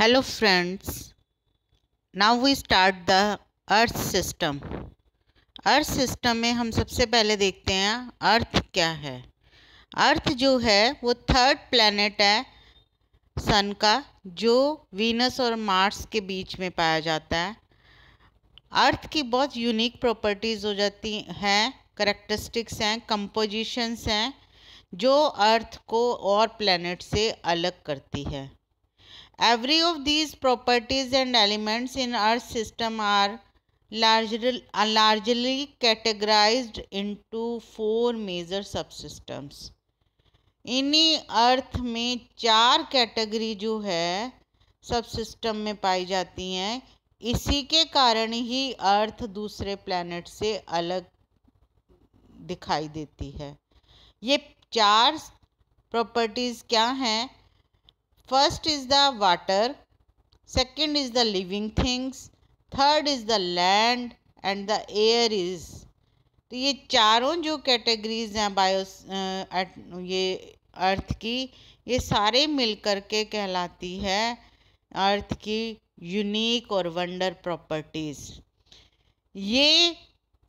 Hello friends now we start the earth system earth system में हम सबसे पहले देखते हैं अर्थ क्या है अर्थ जो है वो थर्ड प्लानट है सन का जो वीनस और मार्स के बीच में पाया जाता है अर्थ की बहुत यूनिक प्रॉपर्टीज़ हो जाती हैं करेक्टरिस्टिक्स हैं कंपोजिशंस हैं जो अर्थ को और प्लेनेट से अलग करती है every of these properties and elements in earth system are large largely categorise into four major subsystems इन्हीं अर्थ में चार कैटेगरी जो है सब सिस्टम में पाई जाती हैं इसी के कारण ही अर्थ दूसरे प्लानट से अलग दिखाई देती है ये चार प्रॉपर्टीज़ क्या हैं First is the water, second is the living things, third is the land and the air is तो ये चारों जो कैटेगरीज हैं बायो ये अर्थ की ये सारे मिलकर के कहलाती है अर्थ की यूनिक और वंडर प्रॉपर्टीज़ ये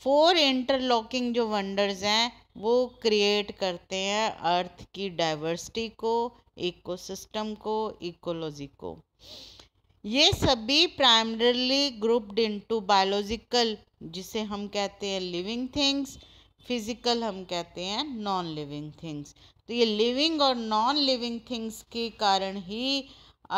फोर इंटरलॉकिंग जो वंडर्स हैं वो क्रिएट करते हैं अर्थ की डाइवर्सिटी को इकोसिस्टम को इकोलॉजी को ये सभी प्राइमरली ग्रुप्ड इनटू बायोलॉजिकल जिसे हम कहते हैं लिविंग थिंग्स फिजिकल हम कहते हैं नॉन लिविंग थिंग्स तो ये लिविंग और नॉन लिविंग थिंग्स के कारण ही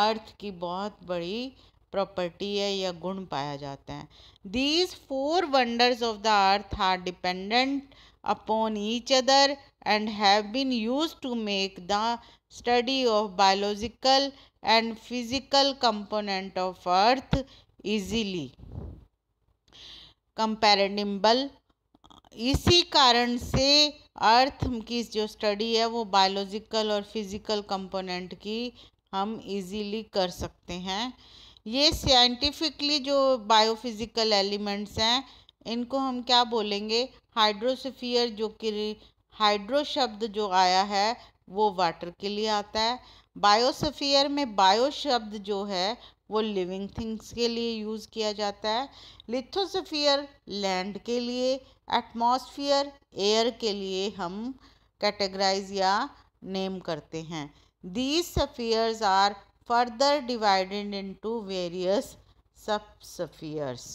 अर्थ की बहुत बड़ी प्रॉपर्टी है या गुण पाया जाता है these four wonders of the earth are dependent upon each other and have been used to make the study of biological and physical component of earth easily कंपेरेडिम्बल इसी कारण से अर्थ की जो स्टडी है वो बायोलॉजिकल और फिज़िकल कंपोनेंट की हम इजीली कर सकते हैं ये साइंटिफिकली जो बायोफिज़िकल एलिमेंट्स हैं इनको हम क्या बोलेंगे हाइड्रोसफियर जो कि हाइड्रो शब्द जो आया है वो वाटर के लिए आता है बायोसफियर में बायो शब्द जो है वो लिविंग थिंग्स के लिए यूज़ किया जाता है लिथोसफियर लैंड के लिए एटमॉस्फियर एयर के लिए हम कैटेगराइज या नेम करते हैं these spheres are further divided into various sub spheres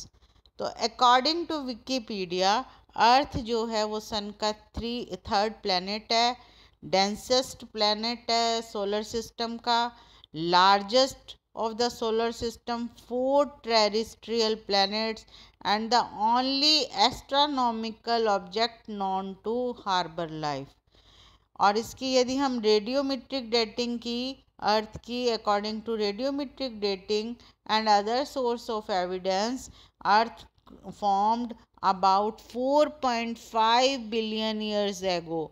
तो अकॉर्डिंग टू विकीपीडिया अर्थ जो है वो सन का थ्री थर्ड प्लानट है डेंसेस्ट प्लानट है सोलर सिस्टम का largest of the solar system four terrestrial planets and the only astronomical object known to harbour life और इसकी यदि हम रेडियोमेट्रिक डेटिंग की अर्थ की according to radiometric dating and other source of evidence earth formed about 4.5 billion years ago.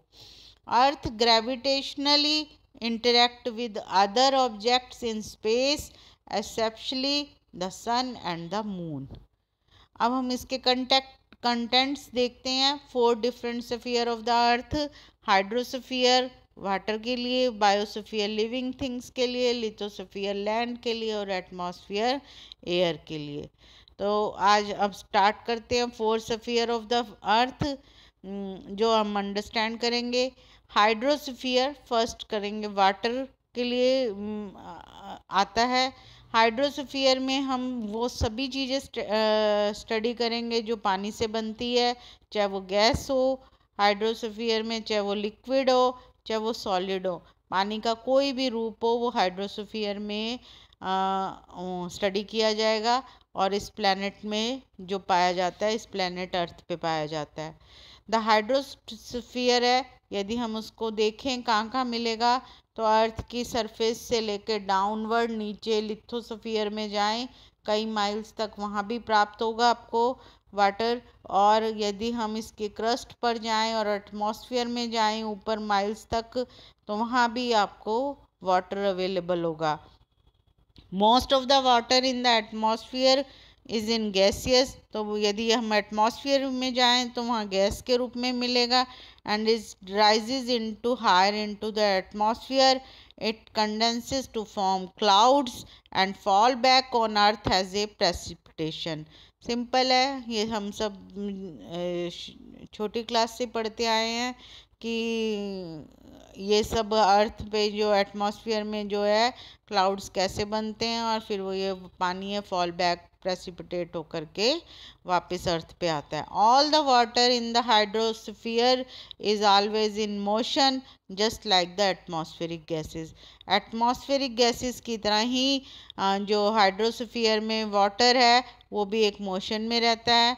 Earth gravitationally interact with other objects in space, especially the sun and the moon. अब हम इसके contact contents देखते हैं four different sphere of the earth hydrosphere water के लिए biosphere living things के लिए lithosphere land के लिए और एटमॉस्फियर एयर के लिए तो आज अब स्टार्ट करते हैं four sphere of the earth जो हम अंडरस्टैंड करेंगे हाइड्रोसफियर फर्स्ट करेंगे वाटर के लिए हम्म, आता है हाइड्रोसफियर में हम वो सभी चीज़ें स्टडी करेंगे जो पानी से बनती है चाहे वो गैस हो हाइड्रोसफियर में चाहे वो लिक्विड हो चाहे वो सॉलिड हो पानी का कोई भी रूप हो वो हाइड्रोसफियर में स्टडी किया जाएगा और इस प्लानट में जो पाया जाता है इस प्लानट अर्थ पे पाया जाता है द हाइड्रोस्फीयर है यदि हम उसको देखें कहाँ कहाँ मिलेगा तो अर्थ की सरफेस से लेकर डाउनवर्ड नीचे लिथोसफियर में जाएं कई माइल्स तक वहाँ भी प्राप्त होगा आपको वाटर और यदि हम इसके क्रस्ट पर जाएं और एटमॉस्फेयर में जाएं ऊपर माइल्स तक तो वहाँ भी आपको वाटर अवेलेबल होगा most of the water in the atmosphere is in gaseous तो यदि हम एटमोसफियर में जाएँ तो वहाँ गैस के रूप में मिलेगा and is rises into higher into the atmosphere it condenses to form clouds and fall back on earth has a precipitation simple है ये हम सब छोटी क्लास से पढ़ते आए हैं कि ये सब अर्थ पे जो एटमॉस्फेयर में जो है क्लाउड्स कैसे बनते हैं और फिर वो ये पानी है फॉल बैक प्रेसिपिटेट होकर के वापस अर्थ पे आता है all the water in the hydrosphere is always in motion just like the atmospheric gases atmospheric gases की तरह ही जो हाइड्रोसफियर में वाटर है वो भी एक मोशन में रहता है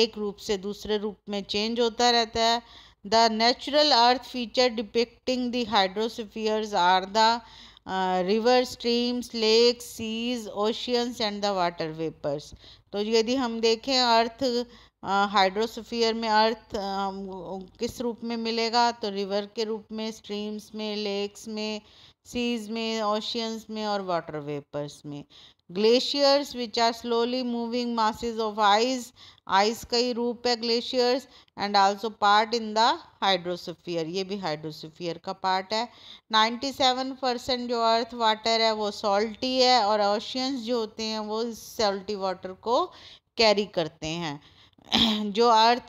एक रूप से दूसरे रूप में चेंज होता रहता है The natural earth feature depicting the hydrospheres are the uh, river streams, lakes, seas, oceans and the water vapors. तो यदि हम देखें अर्थ हाइड्रोसफियर में अर्थ किस रूप में मिलेगा तो रिवर के रूप में स्ट्रीम्स में लेक्स में सीज में ओशियंस में और वाटर वेपर्स में glaciers which are slowly moving masses of ice ice का ही रूप है glaciers and also part in the hydrosphere ये भी हाइड्रोसफियर का पार्ट है 97 परसेंट जो अर्थ वाटर है वो सॉल्टी है और ओशियंस जो होते हैं वो सॉल्टी वाटर को कैरी करते हैं जो अर्थ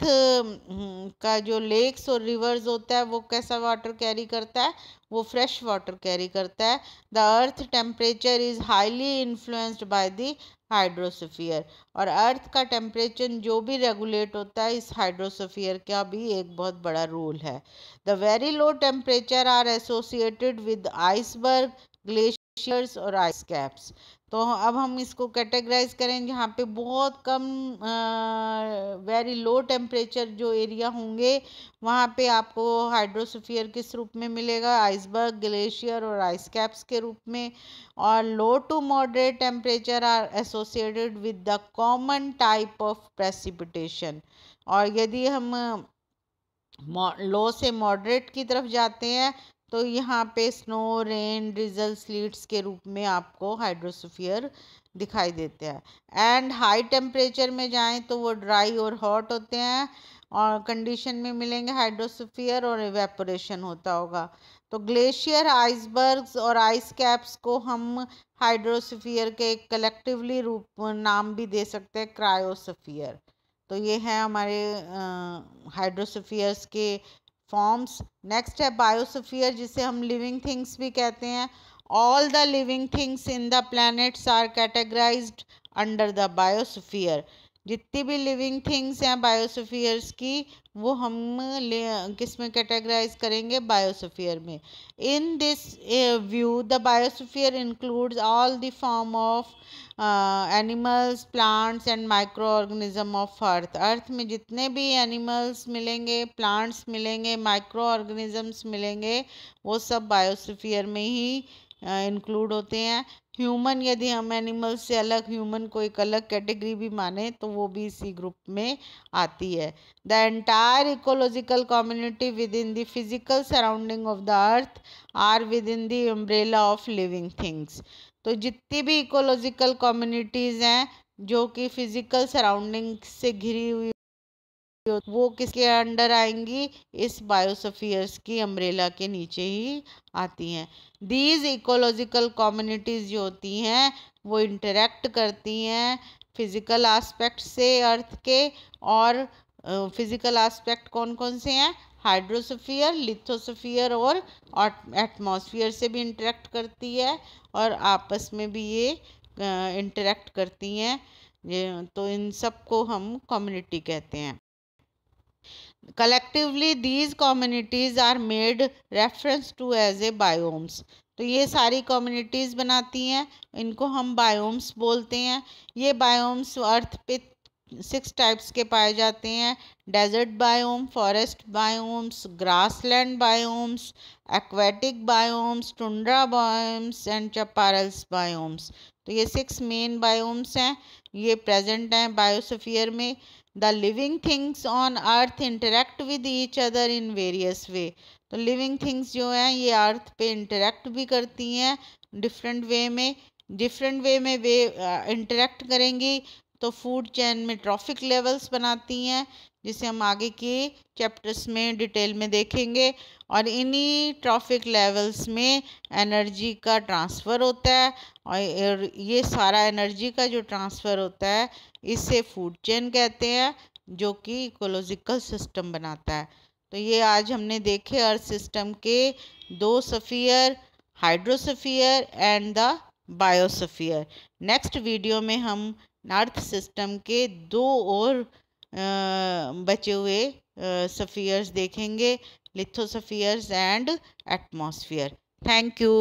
का जो लेक्स और रिवर्स होता है वो कैसा वाटर कैरी करता है वो फ्रेश वाटर कैरी करता है the earth temperature is highly influenced by the hydrosphere और अर्थ का टेम्परेचर जो भी रेगुलेट होता है इस हाइड्रोसफियर का भी एक बहुत बड़ा रोल है the very low temperature are associated with iceberg glaciers और आइस कैप्स तो अब हम इसको कैटेगराइज करें जहाँ पे बहुत कम वेरी लो टेम्परेचर जो एरिया होंगे वहाँ पे आपको हाइड्रोसफियर किस रूप में मिलेगा आइसबर्ग ग्लेशियर और आइस कैप्स के रूप में और low to moderate temperature are associated with the common type of precipitation और यदि हम लो से मॉडरेट की तरफ जाते हैं तो यहाँ पे स्नो रेन रिजल स्लीट्स के रूप में आपको हाइड्रोसोफियर दिखाई देते हैं एंड हाई टेम्परेचर में जाएं तो वो ड्राई और हॉट होते हैं और कंडीशन में मिलेंगे हाइड्रोसोफियर और एवेपोरेशन होता होगा तो ग्लेशियर आइसबर्ग्स और आइस कैप्स को हम हाइड्रोसोफियर के कलेक्टिवली रूप नाम भी दे सकते हैं क्रायोसोफियर तो ये हैं हमारे हाइड्रोसोफियर्स के फॉर्म्स नेक्स्ट है बायोसफियर जिसे हम लिविंग थिंग्स भी कहते हैं all the living things in the planets are categorised under the biosphere जितनी भी लिविंग थिंग्स हैं बायोसोफियर्स की वो हम किस में कैटेगराइज करेंगे बायोसोफियर में in this view the biosphere includes all the form of animals plants and microorganism of earth earth में जितने भी एनिमल्स मिलेंगे प्लांट्स मिलेंगे माइक्रो ऑर्गेनिजम्स मिलेंगे वो सब बायोसोफियर में ही इंक्लूड uh, होते हैं ह्यूमन यदि हम एनिमल्स से अलग ह्यूमन को एक अलग कैटेगरी भी माने तो वो भी इसी ग्रुप में आती है the entire ecological community within the physical surrounding of the earth are within the umbrella of living things तो जितनी भी इकोलॉजिकल कम्युनिटीज़ हैं जो कि फिज़िकल सराउंडिंग से घिरी हुई वो किसके अंडर आएंगी इस बायोसफियर्स की अम्ब्रेला के नीचे ही आती हैं दीज इकोलॉजिकल कम्युनिटीज़ जो होती हैं वो इंटरेक्ट करती हैं फिज़िकल आस्पेक्ट से अर्थ के और फिज़िकल आस्पेक्ट कौन कौन से हैं हाइड्रोसफियर लिथोसफियर और एटमॉस्फियर से भी इंटरेक्ट करती है और आपस में भी ये इंटरेक्ट करती हैं तो इन सब को हम कम्युनिटी कहते हैं collectively these communities are made reference to as a biomes तो ये सारी कम्युनिटीज़ बनाती हैं इनको हम बायोम्स बोलते हैं ये बायोम्स अर्थ पे सिक्स टाइप्स के पाए जाते हैं desert biome forest biomes grassland biomes aquatic biomes tundra biomes and chaparrals biomes तो ये सिक्स मेन बायोम्स हैं ये प्रेजेंट हैं बायोसफियर में the living things on earth interact with each other in various way तो लिविंग थिंग्स जो हैं ये अर्थ पे इंटरेक्ट भी करती हैं डिफरेंट वे में डिफरेंट वे में वे इंटरेक्ट करेंगी तो फूड चैन में ट्रॉफिक लेवल्स बनाती हैं जिसे हम आगे के चैप्टर्स में डिटेल में देखेंगे और इन्हीं ट्रॉफिक लेवल्स में एनर्जी का ट्रांसफ़र होता है और ये सारा एनर्जी का जो ट्रांसफ़र होता है इसे फूड चैन कहते हैं जो कि इकोलॉजिकल सिस्टम बनाता है तो ये आज हमने देखे अर्थ सिस्टम के दो sphere hydrosphere and the biosphere next video में हम नॉर्थ सिस्टम के दो और बचे हुए सफ़ीयर्स देखेंगे lithospheres and atmosphere thank you